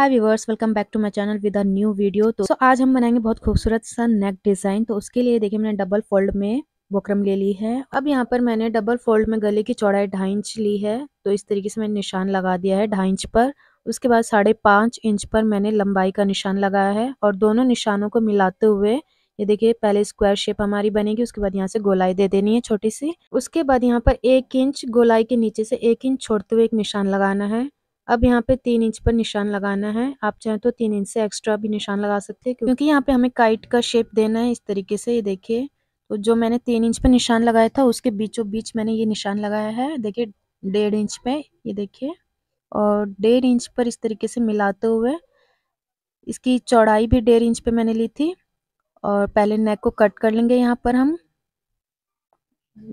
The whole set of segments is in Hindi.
hi viewers welcome back to my channel with a new video तो सो आज हम बनाएंगे बहुत खूबसूरत सा नेक डिज़ाइन तो उसके लिए देखिए मैंने डबल फोल्ड में बुकरम ले ली है अब यहाँ पर मैंने डबल फोल्ड में गले की चौड़ाई ढाई इंच ली है तो इस तरीके से मैंने निशान लगा दिया है ढाई इंच पर उसके बाद साढ़े पाँच इंच पर मैंने लंबाई का निशान लगाया है और दोनों निशानों को मिलाते हुए ये देखिए पहले स्क्वायर शेप हमारी बनेगी उसके बाद यहाँ से गोलाई दे देनी है छोटी सी उसके बाद यहाँ पर एक इंच गोलाई के नीचे से एक इंच छोड़ते हुए एक निशान लगाना है अब यहाँ पे तीन इंच पर निशान लगाना है आप चाहें तो तीन इंच से एक्स्ट्रा भी निशान लगा सकते हैं क्योंकि यहाँ पे हमें काइट का शेप देना है इस तरीके से ये देखिए तो जो मैंने तीन इंच पर निशान लगाया था उसके बीचों बीच मैंने ये निशान लगाया है देखिए डेढ़ इंच पे ये देखिए और डेढ़ इंच पर इस तरीके से मिलाते हुए इसकी चौड़ाई भी डेढ़ इंच पे मैंने ली थी और पहले नेक को कट कर लेंगे यहाँ पर हम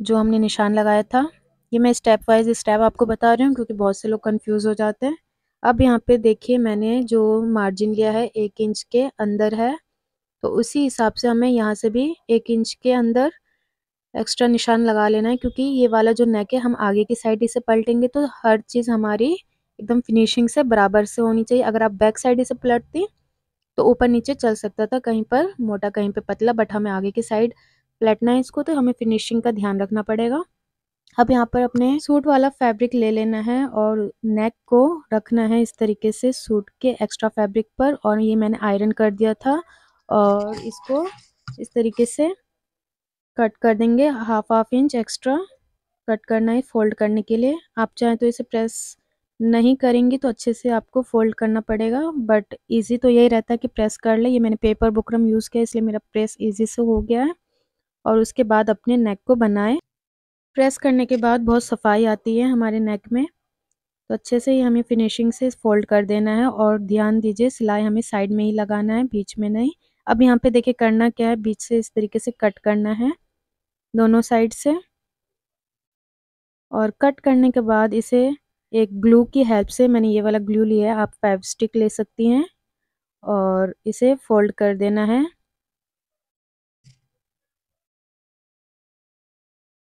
जो हमने निशान लगाया था ये मैं स्टेप वाइज स्टेप आपको बता रही हूँ क्योंकि बहुत से लोग कन्फ्यूज़ हो जाते हैं अब यहाँ पे देखिए मैंने जो मार्जिन लिया है एक इंच के अंदर है तो उसी हिसाब से हमें यहाँ से भी एक इंच के अंदर एक्स्ट्रा निशान लगा लेना है क्योंकि ये वाला जो नेक है हम आगे की साइड इसे पलटेंगे तो हर चीज़ हमारी एकदम फिनिशिंग से बराबर से होनी चाहिए अगर आप बैक साइड इसे पलटती तो ऊपर नीचे चल सकता था कहीं पर मोटा कहीं पर पतला बट हमें आगे की साइड पलटना है इसको तो हमें फिनिशिंग का ध्यान रखना पड़ेगा अब यहाँ पर अपने सूट वाला फैब्रिक ले लेना है और नेक को रखना है इस तरीके से सूट के एक्स्ट्रा फैब्रिक पर और ये मैंने आयरन कर दिया था और इसको इस तरीके से कट कर देंगे half half inch extra cut करना है फोल्ड करने के लिए आप चाहें तो इसे प्रेस नहीं करेंगी तो अच्छे से आपको फोल्ड करना पड़ेगा बट इजी तो यही रहता है कि प्रेस कर ले ये मैंने पेपर बुकरम यूज़ किया इसलिए मेरा प्रेस इजी से हो गया है और उसके बाद अपने नेक को बनाएं प्रेस करने के बाद बहुत सफाई आती है हमारे नेक में तो अच्छे से ही हमें फिनिशिंग से फोल्ड कर देना है और ध्यान दीजिए सिलाई हमें साइड में ही लगाना है बीच में नहीं अब यहाँ पे देखिए करना क्या है बीच से इस तरीके से कट करना है दोनों साइड से और कट करने के बाद इसे एक ग्लू की हेल्प से मैंने ये वाला ग्लू लिया है आप फाइव स्टिक ले सकती हैं और इसे फोल्ड कर देना है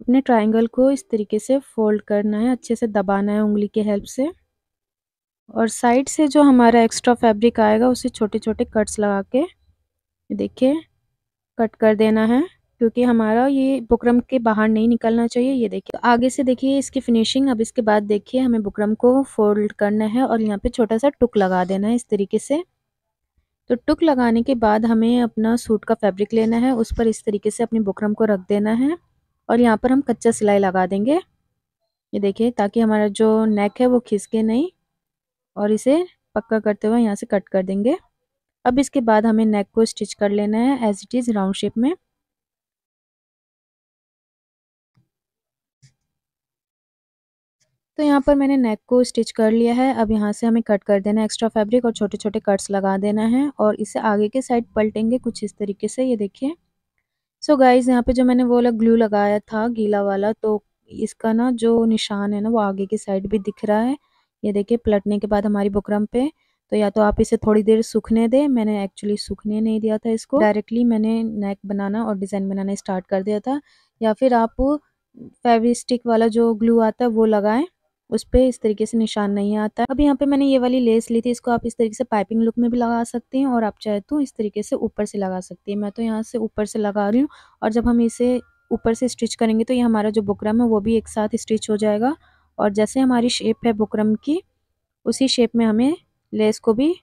अपने ट्रायंगल को इस तरीके से फोल्ड करना है अच्छे से दबाना है उंगली के हेल्प से और साइड से जो हमारा एक्स्ट्रा फैब्रिक आएगा उसे छोटे छोटे कट्स लगा के देखिए कट कर देना है क्योंकि हमारा ये बुकरम के बाहर नहीं निकलना चाहिए ये देखिए तो आगे से देखिए इसकी फिनिशिंग अब इसके बाद देखिए हमें बुकरम को फोल्ड करना है और यहाँ पे छोटा सा टुक लगा देना है इस तरीके से तो टुक लगाने के बाद हमें अपना सूट का फैब्रिक लेना है उस पर इस तरीके से अपनी बुकरम को रख देना है और यहाँ पर हम कच्चा सिलाई लगा देंगे ये देखिए ताकि हमारा जो नेक है वो खिसके नहीं और इसे पक्का करते हुए यहाँ से कट कर देंगे अब इसके बाद हमें नेक को स्टिच कर लेना है as it is round shape में तो यहाँ पर मैंने नेक को स्टिच कर लिया है अब यहाँ से हमें कट कर देना है एक्स्ट्रा फैब्रिक और छोटे छोटे कट्स लगा देना है और इसे आगे के साइड पलटेंगे कुछ इस तरीके से ये देखिए सो गाइज यहाँ पे जो मैंने वो वाला ग्लू लगाया था गीला वाला तो इसका ना जो निशान है ना वो आगे की साइड भी दिख रहा है ये देखिए पलटने के बाद हमारी बुकरम पे तो या तो आप इसे थोड़ी देर सूखने दें मैंने एक्चुअली सूखने नहीं दिया था इसको डायरेक्टली मैंने नेक बनाना और डिज़ाइन बनाना स्टार्ट कर दिया था या फिर आप फेविस्टिक वाला जो ग्लू आता है वो लगाएं उस पर इस तरीके से निशान नहीं आता अब यहाँ पे मैंने ये वाली लेस ली थी इसको आप इस तरीके से पाइपिंग लुक में भी लगा सकते हैं और आप चाहे तो इस तरीके से ऊपर से लगा सकते हैं मैं तो यहाँ से ऊपर से लगा रही हूँ और जब हम इसे ऊपर से स्टिच करेंगे तो ये हमारा जो बुकरम है वो भी एक साथ स्टिच हो जाएगा और जैसे हमारी शेप है बुकरम की उसी शेप में हमें लेस को भी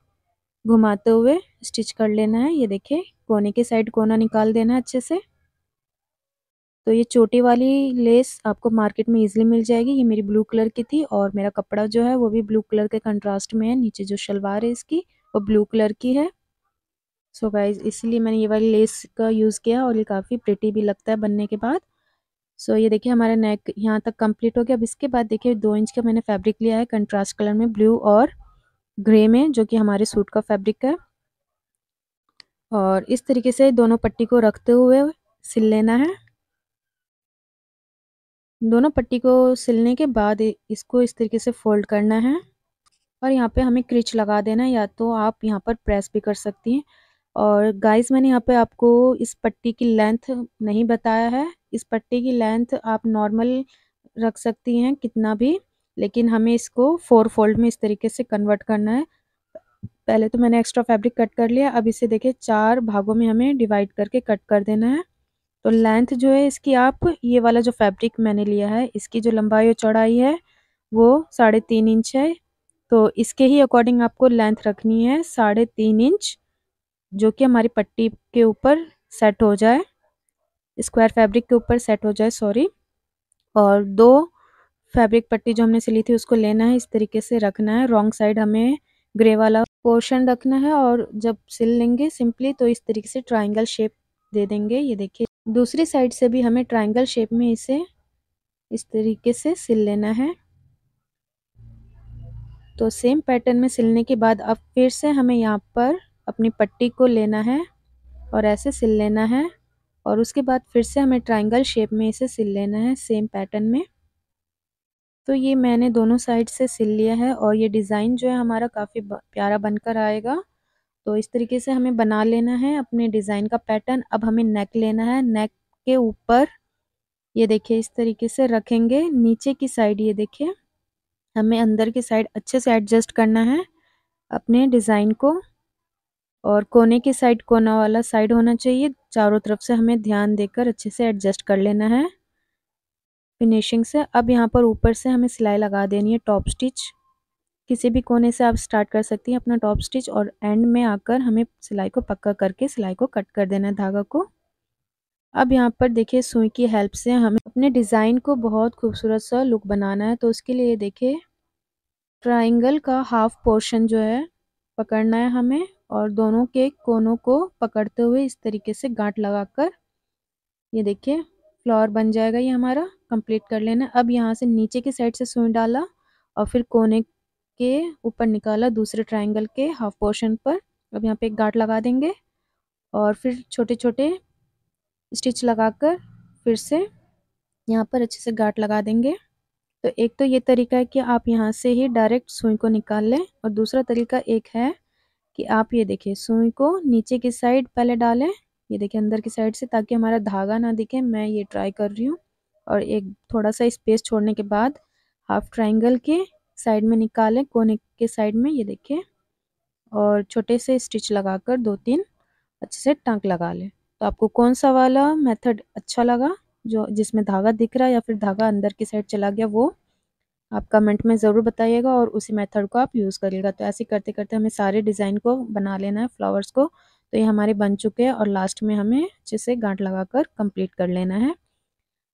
घुमाते हुए स्टिच कर लेना है ये देखिए कोने के साइड कोना निकाल देना है अच्छे से तो ये चोटी वाली लेस आपको मार्केट में इजीली मिल जाएगी ये मेरी ब्लू कलर की थी और मेरा कपड़ा जो है वो भी ब्लू कलर के कंट्रास्ट में है नीचे जो शलवार है इसकी वो ब्लू कलर की है सो so गाइज इसलिए मैंने ये वाली लेस का यूज़ किया और ये काफ़ी प्रिटी भी लगता है बनने के बाद सो so ये देखिए हमारा नेक यहाँ तक कंप्लीट हो गया अब इसके बाद देखिए दो इंच का मैंने फैब्रिक लिया है कंट्रास्ट कलर में ब्लू और ग्रे में जो कि हमारे सूट का फैब्रिक है और इस तरीके से दोनों पट्टी को रखते हुए सिल लेना है दोनों पट्टी को सिलने के बाद इसको इस तरीके से फोल्ड करना है और यहाँ पे हमें क्रिच लगा देना है या तो आप यहाँ पर प्रेस भी कर सकती हैं और गाइस मैंने यहाँ पे आपको इस पट्टी की लेंथ नहीं बताया है इस पट्टी की लेंथ आप नॉर्मल रख सकती हैं कितना भी लेकिन हमें इसको फोर फोल्ड में इस तरीके से कन्वर्ट करना है पहले तो मैंने एक्स्ट्रा फैब्रिक कट कर लिया अब इसे देखिए चार भागों में हमें डिवाइड करके कट कर देना है तो लेंथ जो है इसकी आप ये वाला जो फैब्रिक मैंने लिया है इसकी जो लंबाई और चौड़ाई है वो साढ़े तीन इंच है तो इसके ही अकॉर्डिंग आपको लेंथ रखनी है साढ़े तीन इंच जो कि हमारी पट्टी के ऊपर सेट हो जाए स्क्वायर फैब्रिक के ऊपर सेट हो जाए सॉरी और दो फैब्रिक पट्टी जो हमने सिली थी उसको लेना है इस तरीके से रखना है रॉन्ग साइड हमें ग्रे वाला पोर्शन रखना है और जब सिल लेंगे सिंपली तो इस तरीके से ट्राइंगल शेप दे देंगे ये देखिए दूसरी साइड से भी हमें ट्राइंगल शेप में इसे इस तरीके से सिल लेना है तो सेम पैटर्न में सिलने के बाद अब फिर से हमें यहाँ पर अपनी पट्टी को लेना है और ऐसे सिल लेना है और उसके बाद फिर से हमें ट्राइंगल शेप में इसे सिल लेना है सेम पैटर्न में तो ये मैंने दोनों साइड से सिल लिया है और ये डिज़ाइन जो है हमारा काफ़ी प्यारा बनकर आएगा तो इस तरीके से हमें बना लेना है अपने डिज़ाइन का पैटर्न अब हमें नेक लेना है नेक के ऊपर ये देखिए इस तरीके से रखेंगे नीचे की साइड ये देखिए हमें अंदर की साइड अच्छे से एडजस्ट करना है अपने डिज़ाइन को और कोने की साइड कोना वाला साइड होना चाहिए चारों तरफ से हमें ध्यान देकर अच्छे से एडजस्ट कर लेना है फिनिशिंग से अब यहाँ पर ऊपर से हमें सिलाई लगा देनी है टॉप स्टिच किसी भी कोने से आप स्टार्ट कर सकती हैं अपना टॉप स्टिच और एंड में आकर हमें सिलाई को पक्का करके सिलाई को कट कर देना है धागा को अब यहाँ पर देखिए सुई की हेल्प से हमें अपने डिज़ाइन को बहुत खूबसूरत सा लुक बनाना है तो उसके लिए देखिए ट्राइंगल का हाफ पोर्शन जो है पकड़ना है हमें और दोनों के कोनों को पकड़ते हुए इस तरीके से गांठ लगाकर ये देखिए फ्लावर बन जाएगा ये हमारा कंप्लीट कर लेना अब यहाँ से नीचे की साइड से सुई डाला और फिर कोने के ऊपर निकाला दूसरे ट्राइंगल के हाफ पोर्शन पर अब यहाँ पे एक गाट लगा देंगे और फिर छोटे छोटे स्टिच लगाकर फिर से यहाँ पर अच्छे से गाट लगा देंगे तो एक तो ये तरीका है कि आप यहाँ से ही डायरेक्ट सुई को निकाल लें और दूसरा तरीका एक है कि आप ये देखिए सुई को नीचे की साइड पहले डालें ये देखिए अंदर की साइड से ताकि हमारा धागा ना दिखे मैं ये ट्राई कर रही हूँ और एक थोड़ा सा स्पेस छोड़ने के बाद हाफ ट्राइंगल के साइड में निकालें कोने के साइड में ये देखिए और छोटे से स्टिच लगाकर दो तीन अच्छे से टांक लगा लें तो आपको कौन सा वाला मेथड अच्छा लगा जो जिसमें धागा दिख रहा है या फिर धागा अंदर की साइड चला गया वो आप कमेंट में ज़रूर बताइएगा और उसी मेथड को आप यूज़ करिएगा तो ऐसे करते करते हमें सारे डिज़ाइन को बना लेना है फ्लावर्स को तो ये हमारे बन चुके हैं और लास्ट में हमें अच्छे से गांठ लगाकर कंप्लीट कर लेना है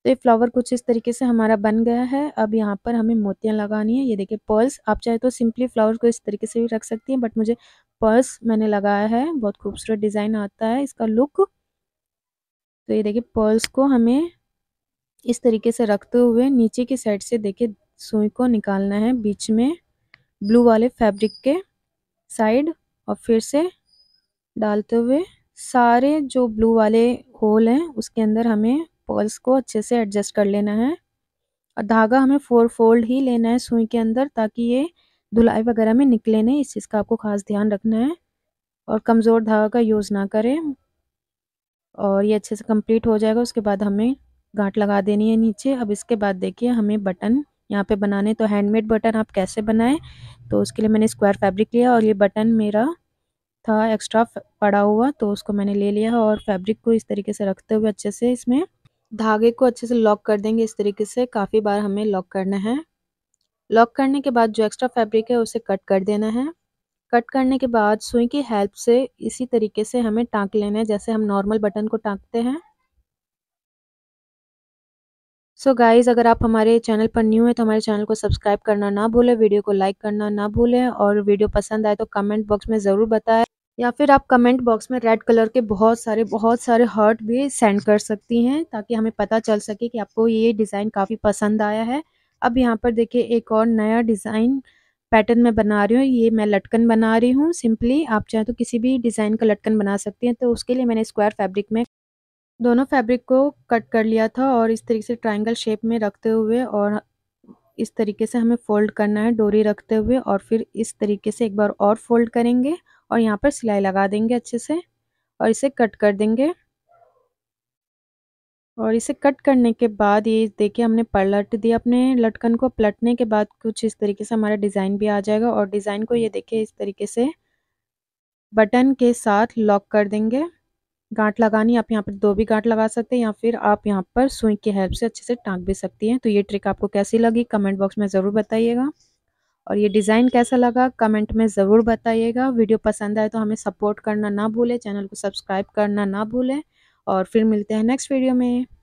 तो ये फ्लावर कुछ इस तरीके से हमारा बन गया है अब यहाँ पर हमें मोतियाँ लगानी है ये देखिए पर्ल्स आप चाहे तो सिंपली फ्लावर को इस तरीके से भी रख सकती हैं बट मुझे पर्ल्स मैंने लगाया है बहुत खूबसूरत डिज़ाइन आता है इसका लुक तो ये देखिए पर्ल्स को हमें इस तरीके से रखते हुए नीचे की साइड से देखिए सुई को निकालना है बीच में ब्लू वाले फैब्रिक के साइड और फिर से डालते हुए सारे जो ब्लू वाले होल हैं उसके अंदर हमें पर्ल्स को अच्छे से एडजस्ट कर लेना है और धागा हमें फोर फोल्ड ही लेना है सुई के अंदर ताकि ये धुलाई वगैरह में निकले नहीं इस चीज़ का आपको खास ध्यान रखना है और कमज़ोर धागा का यूज़ ना करें और ये अच्छे से कंप्लीट हो जाएगा उसके बाद हमें गांठ लगा देनी है नीचे अब इसके बाद देखिए हमें बटन यहाँ पे बनाने तो हैंडमेड बटन आप कैसे बनाएं तो उसके लिए मैंने स्क्वायर फैब्रिक लिया और ये बटन मेरा था एक्स्ट्रा पड़ा हुआ तो उसको मैंने ले लिया और फैब्रिक को इस तरीके से रखते हुए अच्छे से इसमें धागे को अच्छे से लॉक कर देंगे इस तरीके से काफ़ी बार हमें लॉक करना है लॉक करने के बाद जो एक्स्ट्रा फैब्रिक है उसे कट कर देना है कट करने के बाद सुई की हेल्प से इसी तरीके से हमें टाँक लेना है जैसे हम नॉर्मल बटन को टाँकते हैं सो so गाइज़ अगर आप हमारे चैनल पर न्यू हैं तो हमारे चैनल को सब्सक्राइब करना ना भूलें वीडियो को लाइक करना ना भूलें और वीडियो पसंद आए तो कमेंट बॉक्स में ज़रूर बताएं या फिर आप कमेंट बॉक्स में रेड कलर के बहुत सारे बहुत सारे हर्ट भी सेंड कर सकती हैं ताकि हमें पता चल सके कि आपको ये डिज़ाइन काफ़ी पसंद आया है अब यहाँ पर देखिए एक और नया डिज़ाइन पैटर्न में बना रही हूँ ये मैं लटकन बना रही हूँ सिंपली आप चाहें तो किसी भी डिज़ाइन का लटकन बना सकती हैं तो उसके लिए मैंने स्क्वायर फैब्रिक में दोनों फैब्रिक को कट कर लिया था और इस तरीके से ट्राइंगल शेप में रखते हुए और इस तरीके से हमें फ़ोल्ड करना है डोरी रखते हुए और फिर इस तरीके से एक बार और फोल्ड करेंगे और यहाँ पर सिलाई लगा देंगे अच्छे से और इसे कट कर देंगे और इसे कट करने के बाद ये देखिए हमने पलट दिया अपने लटकन को पलटने के बाद कुछ इस तरीके से हमारा डिज़ाइन भी आ जाएगा और डिज़ाइन को ये देखिए इस तरीके से बटन के साथ लॉक कर देंगे गांठ लगानी आप यहाँ पर दो भी गांठ लगा सकते हैं या फिर आप यहाँ पर सुई की हेल्प से अच्छे से टाँग भी सकती हैं तो ये ट्रिक आपको कैसी लगी कमेंट बॉक्स में ज़रूर बताइएगा और ये डिज़ाइन कैसा लगा कमेंट में ज़रूर बताइएगा वीडियो पसंद आए तो हमें सपोर्ट करना ना भूलें चैनल को सब्सक्राइब करना ना भूलें और फिर मिलते हैं नेक्स्ट वीडियो में